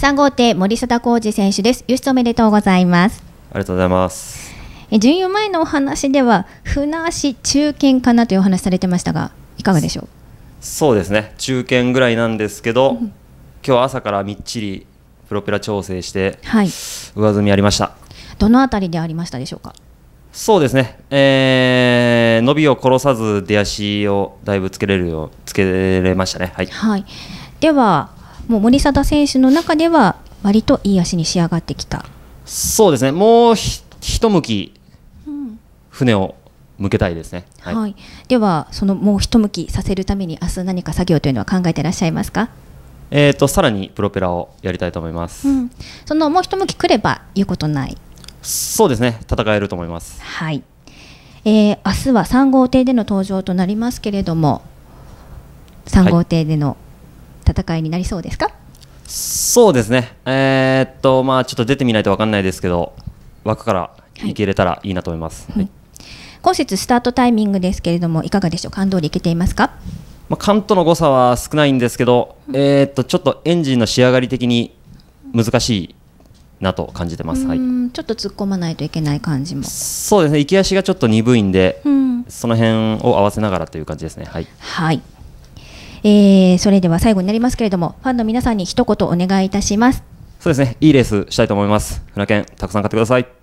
3号艇森貞浩二選手です輸出おめでとうございますありがとうございます準優前のお話では船足中堅かなというお話されてましたがいかがでしょうそうですね中堅ぐらいなんですけど、今日朝からみっちりプロペラ調整して、はい、上積みありましたどのあたりでありましたでしょうかそうですね、えー、伸びを殺さず出足をだいぶつけれるようつけれましたね、はい、はい、ではもう森貞選手の中では割といい足に仕上がってきたそうですねもうひ一向き船を向けたいですね、はい、はい、ではそのもうひと向きさせるために明日何か作業というのは考えていらっしゃいますかえーと、さらにプロペラをやりたいと思います、うん、そのもう一向きくれば言うことないそうですね戦えると思いますはい、えー、明日は3号艇での登場となりますけれども3号艇での、戦いになりそうですかそうですね、えー、っとまあ、ちょっと出てみないと分かんないですけど、枠からいけれたらいいなと思います、はいはい、今節、スタートタイミングですけれども、いかがでしょうか、関東で行けていますか、まあ、関東の誤差は少ないんですけど、えー、っとちょっとエンジンの仕上がり的に難しいなと感じてます、はい、ちょっと突っ込まないといけない感じもそうですね、行き足がちょっと鈍いんで、んその辺を合わせながらという感じですね。はい、はいえーえー、それでは最後になりますけれども、ファンの皆さんに一言お願いいたします。そうですね、いいレースしたいと思います。船券、たくさん買ってください。